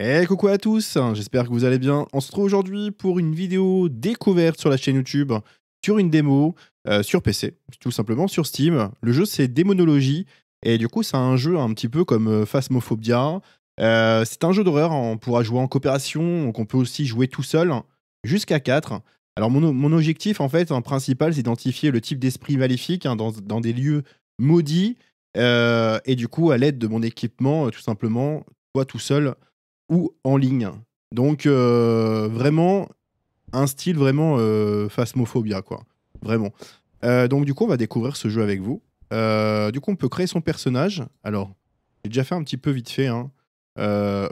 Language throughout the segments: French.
Et eh, coucou à tous, j'espère que vous allez bien. On se retrouve aujourd'hui pour une vidéo découverte sur la chaîne YouTube, sur une démo, euh, sur PC, tout simplement sur Steam. Le jeu c'est Démonologie, et du coup c'est un jeu un petit peu comme euh, Phasmophobia. Euh, c'est un jeu d'horreur, on pourra jouer en coopération, donc on peut aussi jouer tout seul, jusqu'à 4. Alors mon, objectif en fait en principal c'est d'identifier le type d'esprit maléfique hein, dans, des lieux maudits, et du coup à l'aide de mon équipement, tout simplement, toi tout seul, ou en ligne. Donc euh, vraiment un style vraiment phasmophobie, euh, phasmophobia quoi, vraiment. Euh, donc du coup on va découvrir ce jeu avec vous. du coup on peut créer son personnage. Alors j'ai déjà fait un petit peu vite fait. Hein.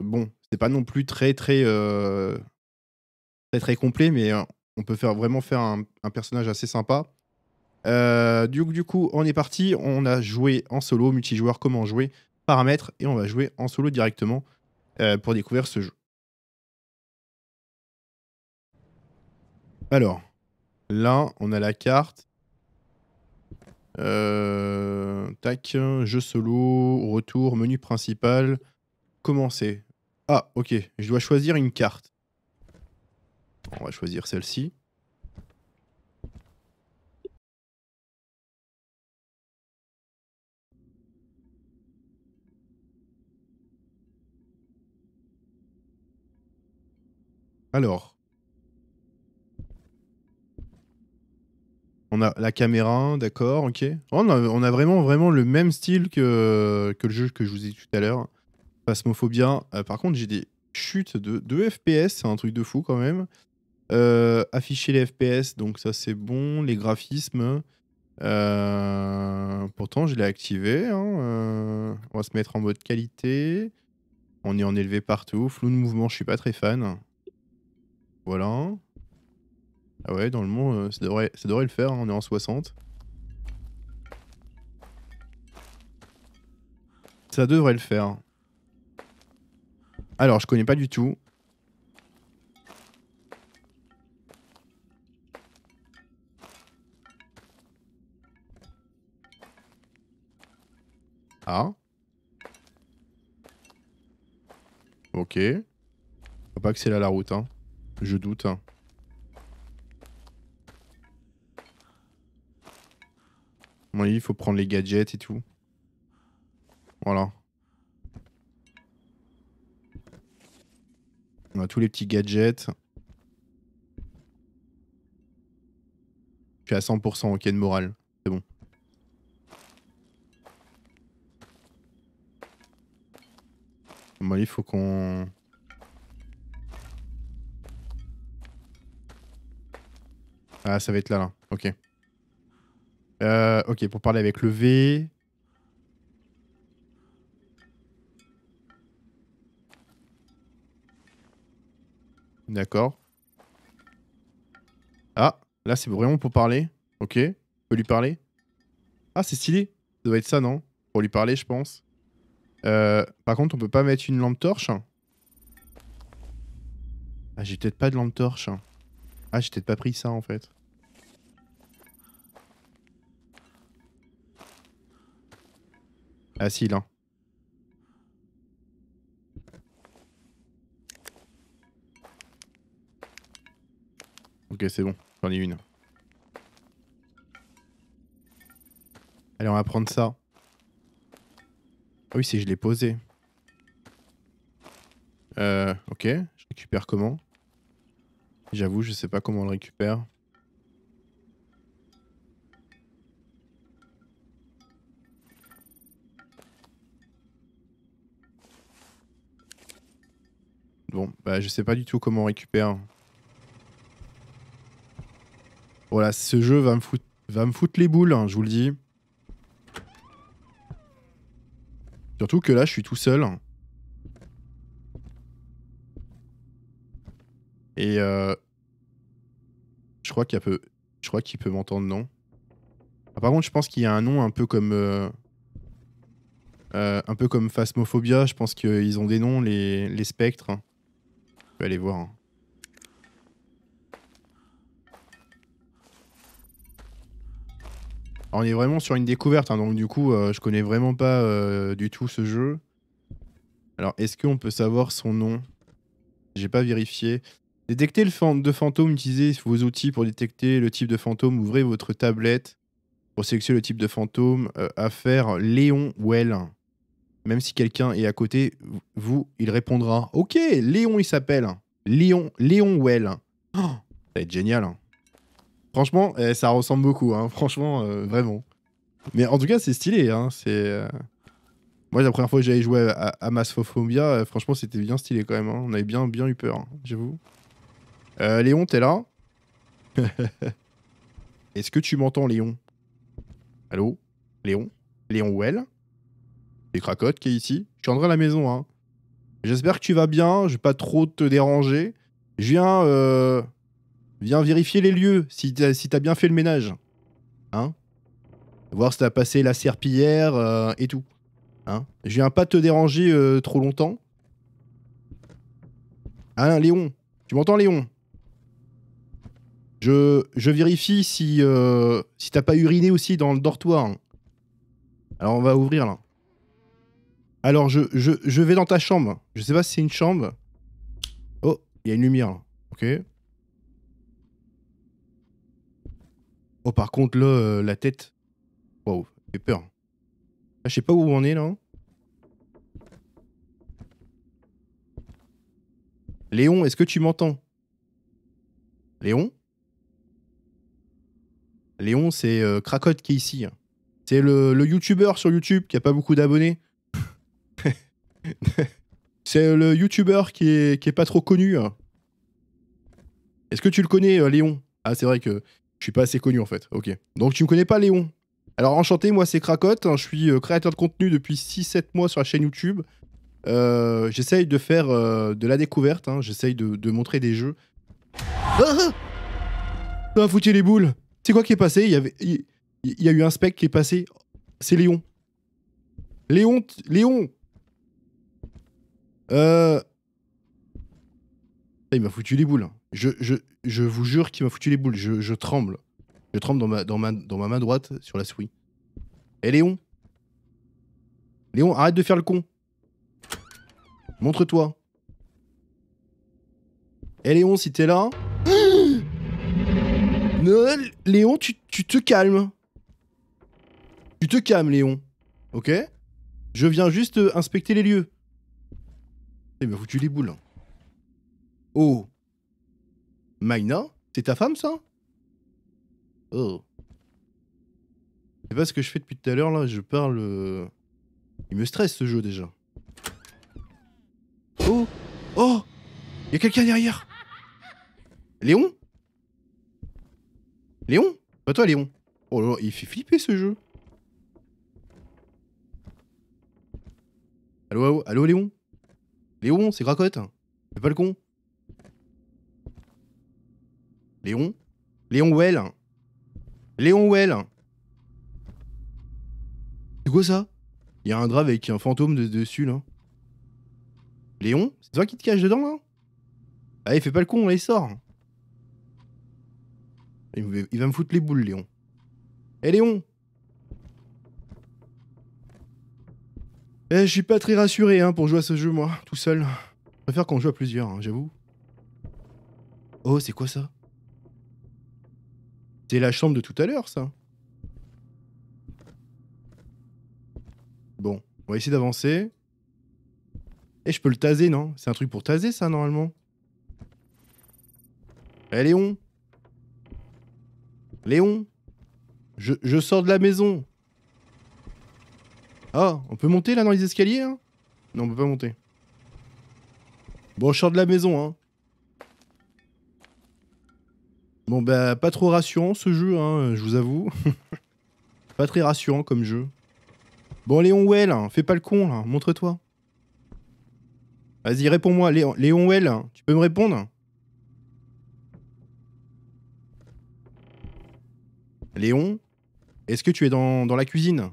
bon c'est pas non plus très très très très complet mais hein, on peut faire vraiment faire un, personnage assez sympa. Du, du, coup on est parti. On a joué en solo, multijoueur, comment jouer, paramètres et on va jouer en solo directement. Euh, pour découvrir ce jeu. Alors, là, on a la carte. Euh, tac, jeu solo, retour, menu principal, commencer. Ah, ok, je dois choisir une carte. On va choisir celle-ci. Alors. On a la caméra, d'accord, ok. Oh, on a, vraiment, vraiment le même style que, le jeu que je vous ai dit tout à l'heure. Phasmophobia. bien euh, par contre, j'ai des chutes de, 2 FPS, c'est un truc de fou quand même. Euh, afficher les FPS, donc ça c'est bon. Les graphismes. Euh, pourtant, je l'ai activé. Hein, on va se mettre en mode qualité. On est en élevé partout. Flou de mouvement, je suis pas très fan. Voilà. Ah ouais, dans le monde, euh, ça, devrait, ça devrait le faire, hein, on est en 60. Ça devrait le faire. Alors, je connais pas du tout. Ah. Ok. Faut pas que c'est là la route, hein. Je doute. Hein. Oui, il faut prendre les gadgets et tout. Voilà. On a tous les petits gadgets. Je suis à 100% ok de morale. C'est bon. Bon, il faut qu'on... Ah, ça va être là, là. Ok. Euh, ok, pour parler avec le V. D'accord. Ah, là, c'est vraiment pour parler. Ok, on peut lui parler. Ah, c'est stylé. Ça doit être ça, non Pour lui parler, je pense. Euh, par contre, on peut pas mettre une lampe torche. Ah, j'ai peut-être pas de lampe torche. Ah, j'ai peut-être pas pris ça, en fait. Ah si, là. Ok, c'est bon. J'en ai une. Allez, on va prendre ça. Ah oui, c'est je l'ai posé. Euh, ok. Je récupère comment J'avoue, je sais pas comment on le récupère. Bon, bah, je sais pas du tout comment on récupère. Voilà, ce jeu va me foutre, les boules, hein, je vous le dis. Surtout que là, je suis tout seul. Et euh, je crois qu'il peut, m'entendre, non ah, Par contre, je pense qu'il y a un nom un peu comme, euh, euh, un peu comme phasmophobia. Je pense qu'ils ont des noms les spectres peux aller voir. Hein. on est vraiment sur une découverte, hein, donc du coup, euh, je connais vraiment pas euh, du tout ce jeu. Alors, est-ce qu'on peut savoir son nom J'ai pas vérifié. Détectez le de fantôme, utilisez vos outils pour détecter le type de fantôme. Ouvrez votre tablette pour sélectionner le type de fantôme. affaire euh, Léon Well même si quelqu'un est à côté, vous, il répondra Ok, Léon, il s'appelle. Léon, Léon Well. Oh, ça va être génial. Hein. Franchement, eh, ça ressemble beaucoup. Hein. Franchement, euh, vraiment. Mais en tout cas, c'est stylé. Hein. C'est. Euh, moi, la première fois que j'avais joué à, Mass euh, franchement, c'était bien stylé quand même. On avait bien, bien eu peur, j'avoue. Léon, t'es là Est-ce que tu m'entends, Léon Allô Léon Léon Well Cracotte qui est ici. Je suis à la maison. Hein. J'espère que tu vas bien. Je vais pas trop te déranger. Je viens, euh, viens vérifier les lieux si t'as as bien fait le ménage. Hein Voir si t'as passé la serpillière euh, et tout. Hein Je viens pas te déranger euh, trop longtemps. Alain, Léon. Tu m'entends, Léon je, je, vérifie si, si t'as pas uriné aussi dans le dortoir. Alors on va ouvrir là. Alors, je, vais dans ta chambre. Je sais pas si c'est une chambre. Oh, il y a une lumière. Ok. Oh, par contre, là, euh, la tête. Waouh, j'ai peur. Ah, je sais pas où on est, là. Hein. Léon, est-ce que tu m'entends Léon Léon, c'est euh, Cracotte qui est ici. C'est le, le YouTuber sur YouTube qui a pas beaucoup d'abonnés. C'est le youtubeur qui est, qui est pas trop connu. Hein. Est-ce que tu le connais, euh, Léon Ah, c'est vrai que je suis pas assez connu en fait. Ok. Donc tu me connais pas, Léon Alors enchanté, moi c'est Cracotte. Hein. je suis euh, créateur de contenu depuis 6-7 mois sur la chaîne YouTube. Euh, j'essaye de faire de la découverte. Hein. J'essaye de, montrer des jeux. Tu ah, ah, ah foutu les boules C'est quoi qui est passé Il y, avait... Il y a eu un spec qui est passé. C'est Léon. Léon, Léon, euh... Ah, il m'a foutu les boules. Je, je, vous jure qu'il m'a foutu les boules. Je, tremble. Je tremble dans ma, dans, dans ma main droite sur la souris. Eh Léon Léon, arrête de faire le con. Montre-toi. Eh Léon, si t'es là... non, Léon, tu, tu te calmes. Tu te calmes, Léon. Ok Je viens juste inspecter les lieux. Eh il m'a foutu les boules. Hein. Oh Maïna C'est ta femme, ça Oh. c'est pas ce que je fais depuis tout à l'heure, là. Je parle... Euh, il me stresse, ce jeu, déjà. Oh Oh a quelqu'un derrière Léon Léon Pas toi, Léon Oh là là, il fait flipper, ce jeu Allô, allô, allô Léon Léon, c'est Gracotte. Fais pas le con. Léon Léon Well Léon Well C'est quoi ça Il y a un drap avec un fantôme dessus là. Léon C'est toi qui te caches dedans là Allez, ah, fais pas le con, allez, sort Il va me foutre les boules, Léon. Eh Léon Eh, je suis pas très rassuré hein, pour jouer à ce jeu, moi, tout seul. Je préfère qu'on joue à plusieurs, hein, j'avoue. Oh, c'est quoi ça C'est la chambre de tout à l'heure, ça. Bon, on va essayer d'avancer. Et eh, je peux le taser, non C'est un truc pour taser, ça, normalement. Eh, Léon Léon je sors de la maison Oh, on peut monter là dans les escaliers hein Non, on peut pas monter. Bon, je de la maison, hein. Bon, bah, pas trop rassurant ce jeu, hein, je vous avoue. pas très rassurant comme jeu. Bon, Léon Well, hein, fais pas le con, là, montre-toi. Vas-y, réponds-moi, Léon, Léon Well, tu peux me répondre Léon, est-ce que tu es dans la cuisine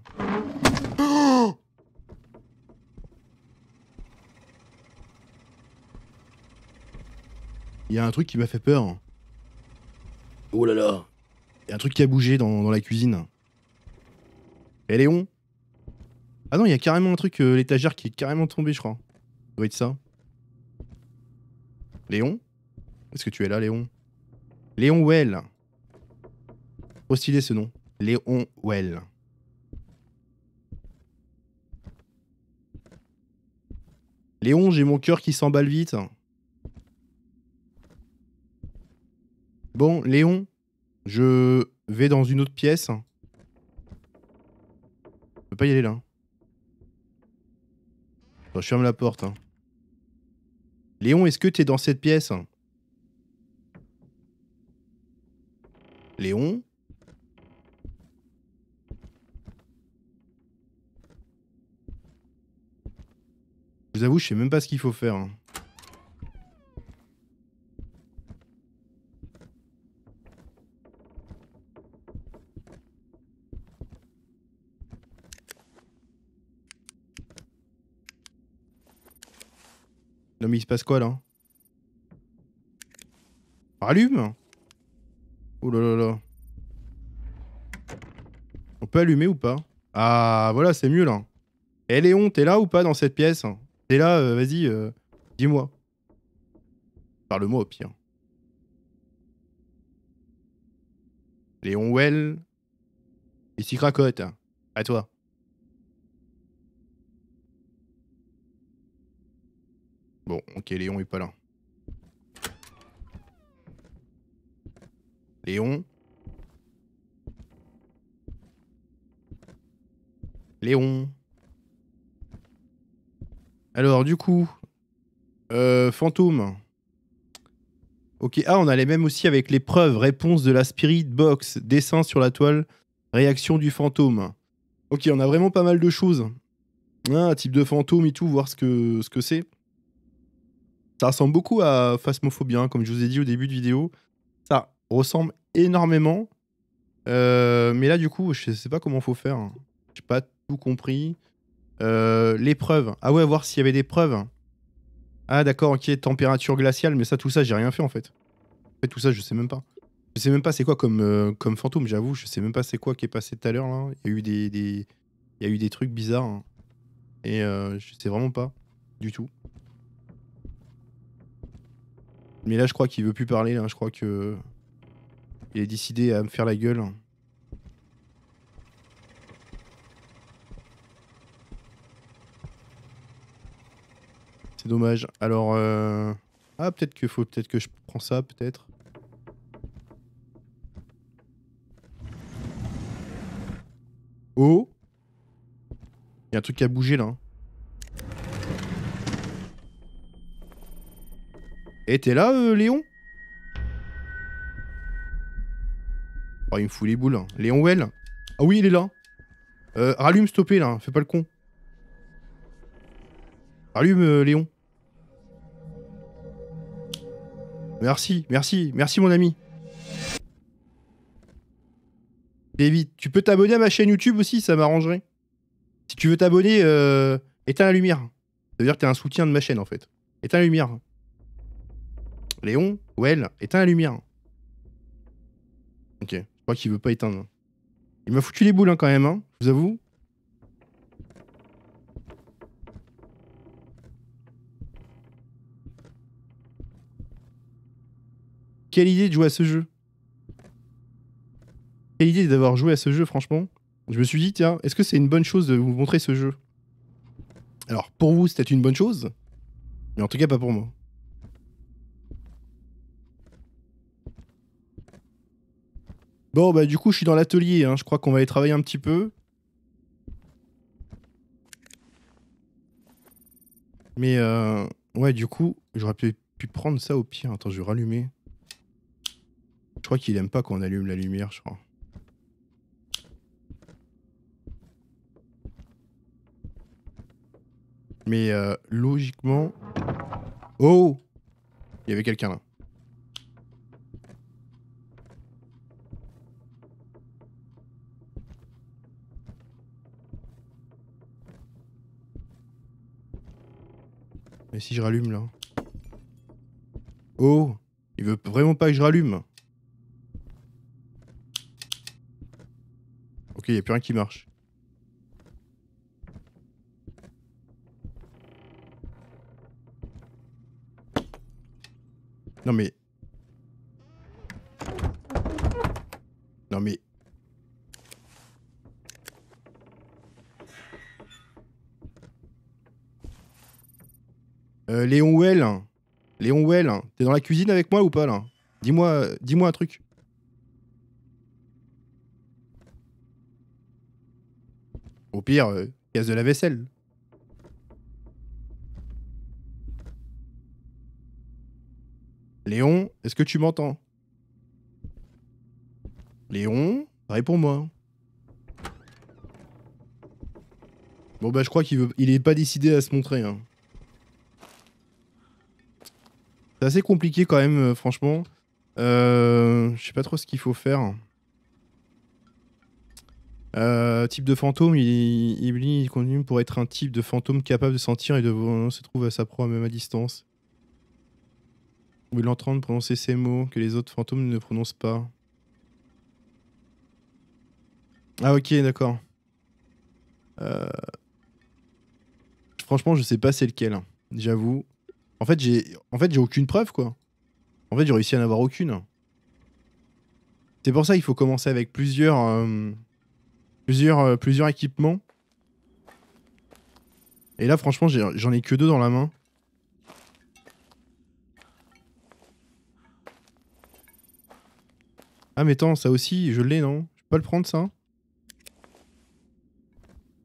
il y a un truc qui m'a fait peur. Oh là là. Il y a un truc qui a bougé dans, la cuisine. Et eh, Léon Ah non, il y a carrément un truc, euh, l'étagère qui est carrément tombée, je crois. Ça doit être ça. Léon Est-ce que tu es là, Léon Léon Well. Trop stylé ce nom. Léon Well. Léon, j'ai mon cœur qui s'emballe vite. Bon, Léon, je vais dans une autre pièce. Je peux pas y aller là. Hein. je ferme la porte. Hein. Léon, est-ce que tu es dans cette pièce hein? Léon Je vous avoue, je sais même pas ce qu'il faut faire. Non mais il se passe quoi là Allume Oh là là là. On peut allumer ou pas Ah voilà, c'est mieux là. Eh Léon, t'es là ou pas dans cette pièce T'es là, euh, vas-y, euh, dis-moi. Parle-moi au pire. Léon Well. Ici cracote. À toi. Bon, ok, Léon est pas là. Léon Léon Alors, du coup... Euh, fantôme. Ok, ah, on a les mêmes aussi avec les preuves. Réponse de la spirit box. Dessin sur la toile. Réaction du fantôme. Ok, on a vraiment pas mal de choses. Hein, un type de fantôme et tout, voir ce que c'est. Ce que ça ressemble beaucoup à Phasmophobia, hein, comme je vous ai dit au début de vidéo. Ça ressemble énormément. Euh, mais là, du coup, je sais pas comment faut faire. Hein. J'ai pas tout compris. Euh, les preuves. Ah ouais, voir s'il y avait des preuves. Ah d'accord, ok, température glaciale, mais ça, tout ça, j'ai rien fait en fait. En tout ça, je sais même pas. Je sais même pas c'est quoi comme, euh, comme fantôme, j'avoue. Je sais même pas c'est quoi qui est passé tout à l'heure là. Il y a eu des, y a eu des trucs bizarres. Hein. Et je sais vraiment pas du tout. Mais là, je crois qu'il veut plus parler. Je crois que. Il est décidé à me faire la gueule. C'est dommage. Alors. Euh, ah, peut-être que faut peut-être que je prends ça, peut-être. Oh Il y a un truc qui a bougé là. Hein. Et t'es là, euh, Léon Oh, il me fout les boules. Hein. Léon Well Ah oui, il est là. Euh, rallume, stoppé là. Fais pas le con. Rallume, euh, Léon. Merci, merci, merci mon ami. David, tu peux t'abonner à ma chaîne YouTube aussi, ça m'arrangerait. Si tu veux t'abonner, éteins la lumière. Ça veut dire que t'es un soutien de ma chaîne en fait. Éteins la lumière. Léon ou elle éteint la lumière. Ok, je crois qu'il veut pas éteindre. Il m'a foutu les boules hein, quand même, hein, je vous avoue. Quelle idée de jouer à ce jeu Quelle idée d'avoir joué à ce jeu, franchement Je me suis dit, tiens, est-ce que c'est une bonne chose de vous montrer ce jeu Alors, pour vous, c'était une bonne chose, mais en tout cas pas pour moi. Bon, bah du coup, je suis dans l'atelier. Hein. Je crois qu'on va aller travailler un petit peu. Mais euh, ouais, du coup, j'aurais pu, pu, prendre ça au pire. Attends, je vais rallumer. Je crois qu'il aime pas qu'on allume la lumière, je crois. Mais euh, logiquement... Oh Il y avait quelqu'un là. si je rallume là Oh Il veut vraiment pas que je rallume Ok, il a plus rien qui marche. Non mais... Euh, Léon Well. Léon Well, t'es dans la cuisine avec moi ou pas là Dis-moi dis un truc. Au pire, euh, casse de la vaisselle. Léon, est-ce que tu m'entends Léon, réponds-moi. Bon bah je crois qu'il veut... il est pas décidé à se montrer. Hein. C'est assez compliqué quand même, euh, franchement. Euh, je sais pas trop ce qu'il faut faire. Euh, type de fantôme, il, il, connu pour être un type de fantôme capable de sentir et de se trouve à sa proie même à distance. Ou il de prononcer ces mots que les autres fantômes ne prononcent pas. Ah ok, d'accord. Franchement, je sais pas c'est lequel, hein. j'avoue. En fait, j'ai en fait, j'ai aucune preuve, quoi. En fait, j'ai réussi à avoir aucune. C'est pour ça qu'il faut commencer avec plusieurs, euh, plusieurs, euh, plusieurs équipements. Et là, franchement, j'en ai, que deux dans la main. Ah, mais attends, ça aussi, je l'ai, non Je peux pas le prendre, ça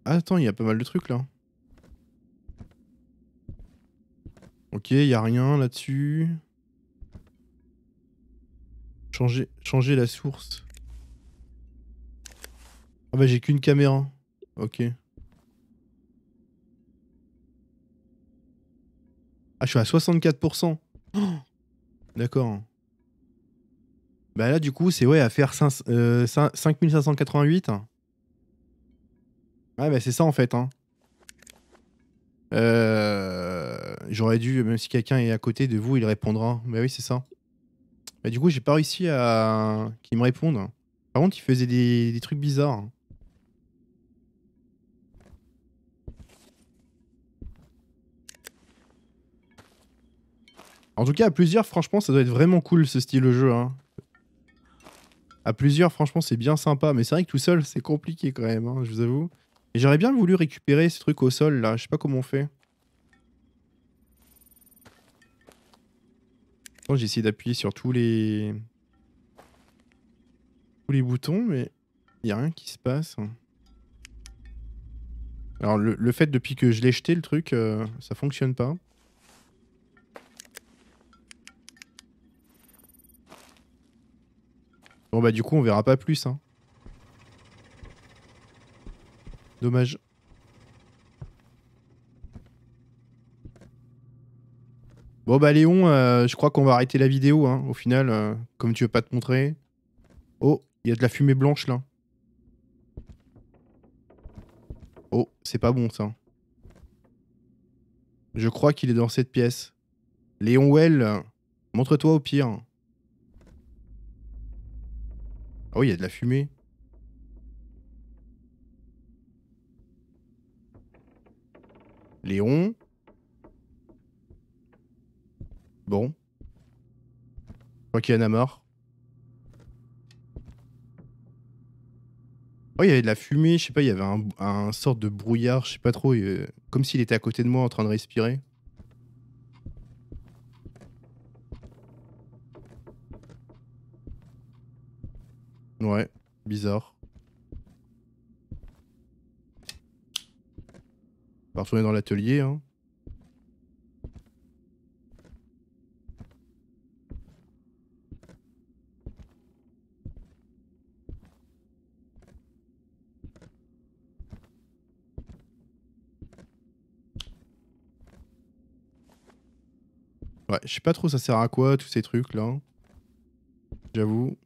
ah, Attends, il y a pas mal de trucs, là. Ok, il a rien là-dessus. Changer, changer la source. Ah bah j'ai qu'une caméra. Ok. Ah je suis à 64%. D'accord. Bah là du coup c'est ouais à faire 5588. Euh, ouais bah c'est ça en fait. Hein. Euh... J'aurais dû, même si quelqu'un est à côté de vous, il répondra. Mais bah oui, c'est ça. Mais bah, du coup, j'ai pas réussi à qu'il me réponde. Par contre, il faisait des, trucs bizarres. En tout cas, à plusieurs, franchement, ça doit être vraiment cool ce style de jeu. Hein. À plusieurs, franchement, c'est bien sympa. Mais c'est vrai que tout seul, c'est compliqué quand même, hein, je vous avoue. Et j'aurais bien voulu récupérer ce truc au sol là. Je sais pas comment on fait. j'ai essayé d'appuyer sur tous les... tous les boutons, mais il n'y a rien qui se passe. Alors, le, fait, depuis que je l'ai jeté, le truc, euh, ça fonctionne pas. Bon, bah, du coup, on verra pas plus. Hein. Dommage. Bon, bah, Léon, euh, je crois qu'on va arrêter la vidéo. Hein, au final, euh, comme tu veux pas te montrer. Oh, il y a de la fumée blanche là. Oh, c'est pas bon ça. Je crois qu'il est dans cette pièce. Léon Well, montre-toi au pire. Oh, il y a de la fumée. Léon Bon. Je crois qu'il y en a mort. Oh, il y avait de la fumée, je sais pas, il y avait un, un sorte de brouillard, je sais pas trop, comme s'il était à côté de moi en train de respirer. Ouais, bizarre. On va retourner dans l'atelier, hein. Ouais, je sais pas trop ça sert à quoi, tous ces trucs là. J'avoue.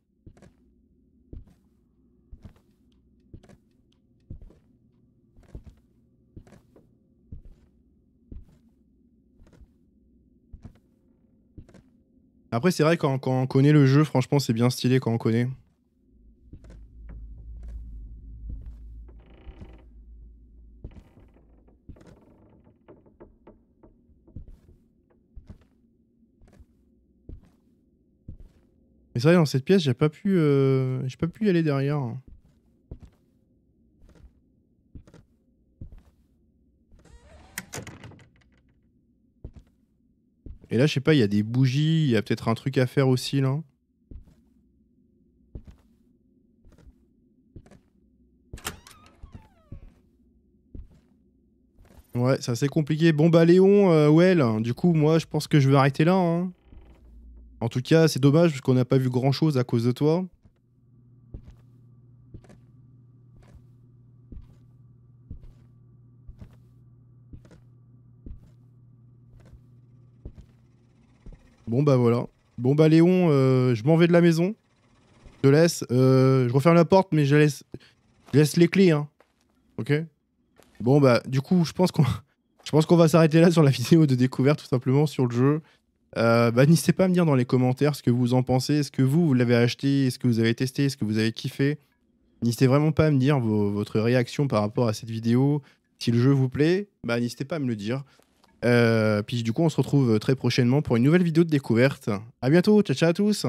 Après, c'est vrai, quand, quand on connaît le jeu, franchement, c'est bien stylé quand on connaît. c'est vrai, dans cette pièce, j'ai pas pu, euh, j'ai pas pu y aller derrière. Et là, je sais pas, il y a des bougies, il y a peut-être un truc à faire aussi là. Ouais, c'est assez compliqué. Bon bah Léon, euh, well, du coup moi je pense que je vais arrêter là. Hein. En tout cas, c'est dommage puisqu'on n'a pas vu grand chose à cause de toi. Bon bah voilà. Bon bah Léon, euh, je m'en vais de la maison. Je te laisse. Euh, je referme la porte, mais je laisse, je laisse les clés. Hein. Ok Bon bah du coup, je pense qu'on... Je pense qu'on va s'arrêter là sur la vidéo de découverte tout simplement sur le jeu. Euh, bah, n'hésitez pas à me dire dans les commentaires ce que vous en pensez. Est-ce que vous, vous l'avez acheté Est-ce que vous avez testé Est-ce que vous avez kiffé N'hésitez vraiment pas à me dire votre réaction par rapport à cette vidéo. Si le jeu vous plaît, bah, n'hésitez pas à me le dire. Euh, puis du coup, on se retrouve très prochainement pour une nouvelle vidéo de découverte. À bientôt, ciao ciao à tous